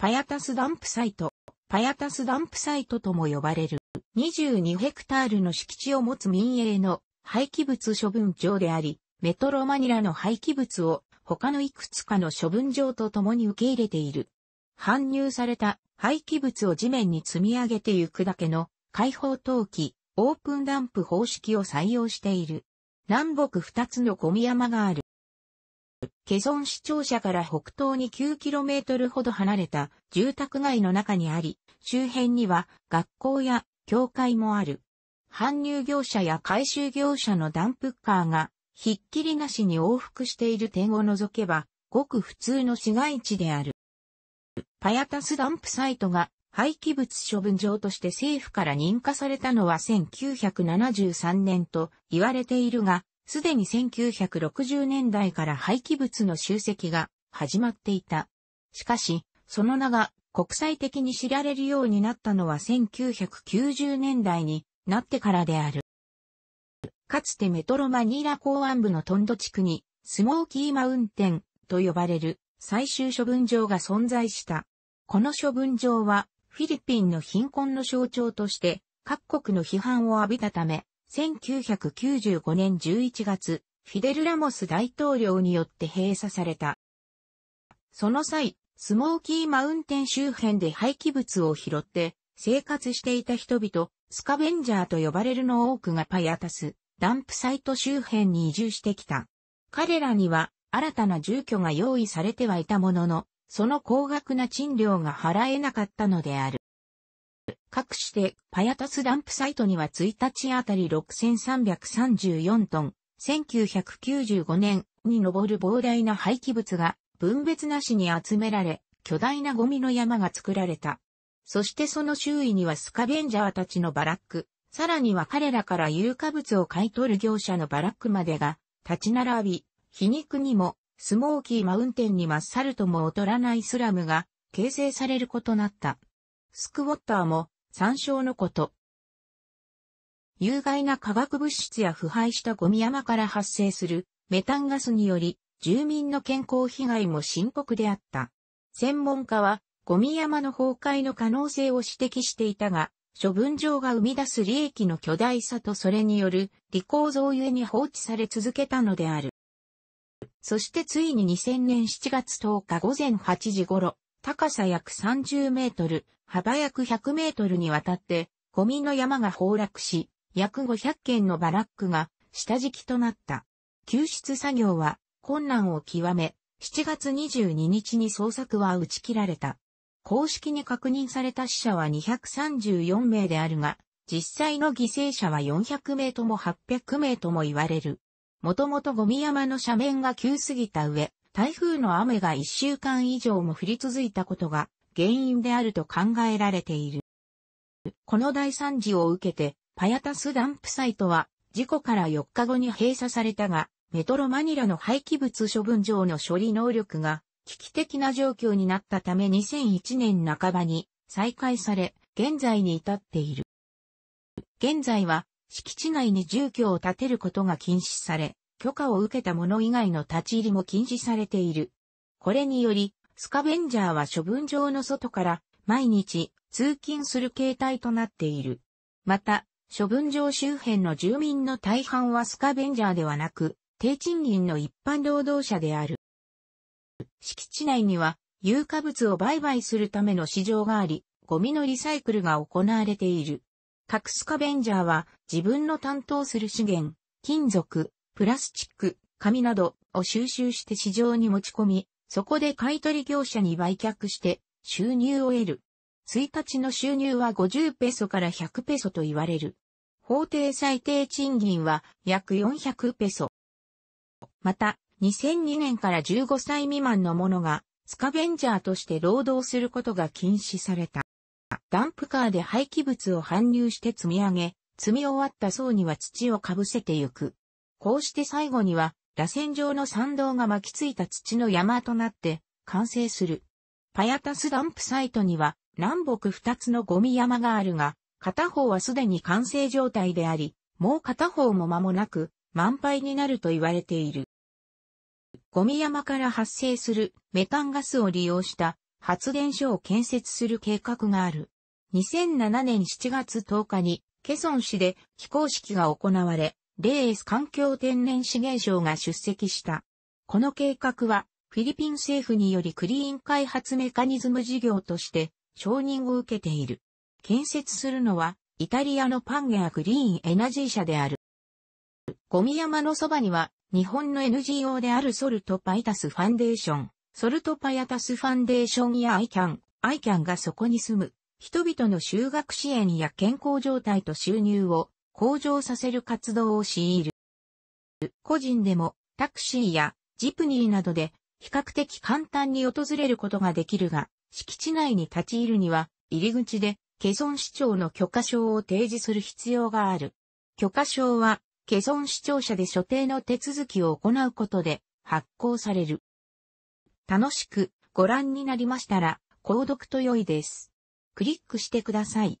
パヤタスダンプサイト、パヤタスダンプサイトとも呼ばれる、22ヘクタールの敷地を持つ民営の廃棄物処分場であり、メトロマニラの廃棄物を他のいくつかの処分場と共に受け入れている。搬入された廃棄物を地面に積み上げてゆくだけの開放陶器、オープンダンプ方式を採用している。南北二つのゴミ山がある。ケソン市庁舎から北東に 9km ほど離れた住宅街の中にあり、周辺には学校や教会もある。搬入業者や回収業者のダンプカーが、ひっきりなしに往復している点を除けば、ごく普通の市街地である。パヤタスダンプサイトが廃棄物処分場として政府から認可されたのは1973年と言われているが、すでに1960年代から廃棄物の集積が始まっていた。しかし、その名が国際的に知られるようになったのは1990年代になってからである。かつてメトロマニーラ港湾部のトンド地区にスモーキーマウンテンと呼ばれる最終処分場が存在した。この処分場はフィリピンの貧困の象徴として各国の批判を浴びたため1995年11月、フィデル・ラモス大統領によって閉鎖された。その際、スモーキーマウンテン周辺で廃棄物を拾って生活していた人々、スカベンジャーと呼ばれるの多くがパイアタス、ダンプサイト周辺に移住してきた。彼らには新たな住居が用意されてはいたものの、その高額な賃料が払えなかったのである。各して、パヤタスダンプサイトには1日あたり6334トン、1995年に上る膨大な廃棄物が分別なしに集められ、巨大なゴミの山が作られた。そしてその周囲にはスカベンジャーたちのバラック、さらには彼らから有価物を買い取る業者のバラックまでが立ち並び、皮肉にもスモーキーマウンテンにまっさるとも劣らないスラムが形成されることなった。スクウォッターも参照のこと。有害な化学物質や腐敗したゴミ山から発生するメタンガスにより住民の健康被害も深刻であった。専門家はゴミ山の崩壊の可能性を指摘していたが、処分場が生み出す利益の巨大さとそれによる利口増ゆえに放置され続けたのである。そしてついに2000年7月10日午前8時頃、高さ約30メートル、幅約100メートルにわたって、ゴミの山が崩落し、約500件のバラックが下敷きとなった。救出作業は困難を極め、7月22日に捜索は打ち切られた。公式に確認された死者は234名であるが、実際の犠牲者は400名とも800名とも言われる。もともとゴミ山の斜面が急すぎた上、台風の雨が1週間以上も降り続いたことが原因であると考えられている。この大惨事を受けて、パヤタスダンプサイトは、事故から4日後に閉鎖されたが、メトロマニラの廃棄物処分場の処理能力が危機的な状況になったため2001年半ばに再開され、現在に至っている。現在は敷地内に住居を建てることが禁止され、許可を受けた者以外の立ち入りも禁止されている。これにより、スカベンジャーは処分場の外から毎日通勤する形態となっている。また、処分場周辺の住民の大半はスカベンジャーではなく、低賃金の一般労働者である。敷地内には有価物を売買するための市場があり、ゴミのリサイクルが行われている。各スカベンジャーは自分の担当する資源、金属、プラスチック、紙などを収集して市場に持ち込み、そこで買取業者に売却して収入を得る。1日の収入は50ペソから100ペソと言われる。法定最低賃金は約400ペソ。また、2002年から15歳未満の者がスカベンジャーとして労働することが禁止された。ダンプカーで廃棄物を搬入して積み上げ、積み終わった層には土をかぶせてゆく。こうして最後には螺旋状の参道が巻きついた土の山となって完成する。パヤタスダンプサイトには南北二つのゴミ山があるが、片方はすでに完成状態であり、もう片方も間もなく満杯になると言われている。ゴミ山から発生するメタンガスを利用した発電所を建設する計画がある。2007年7月10日にケソン市で非公式が行われ、レース環境天然資源省が出席した。この計画は、フィリピン政府によりクリーン開発メカニズム事業として、承認を受けている。建設するのは、イタリアのパンゲアグリーンエナジー社である。ゴミ山のそばには、日本の NGO であるソルトパイタスファンデーション、ソルトパイタスファンデーションや ICAN、ICAN がそこに住む、人々の就学支援や健康状態と収入を向上させる活動を強いる。個人でもタクシーやジプニーなどで比較的簡単に訪れることができるが、敷地内に立ち入るには入り口でケソン市長の許可証を提示する必要がある。許可証は、ケソン市庁舎で所定の手続きを行うことで発行される。楽しくご覧になりましたら、購読と良いです。クリックしてください。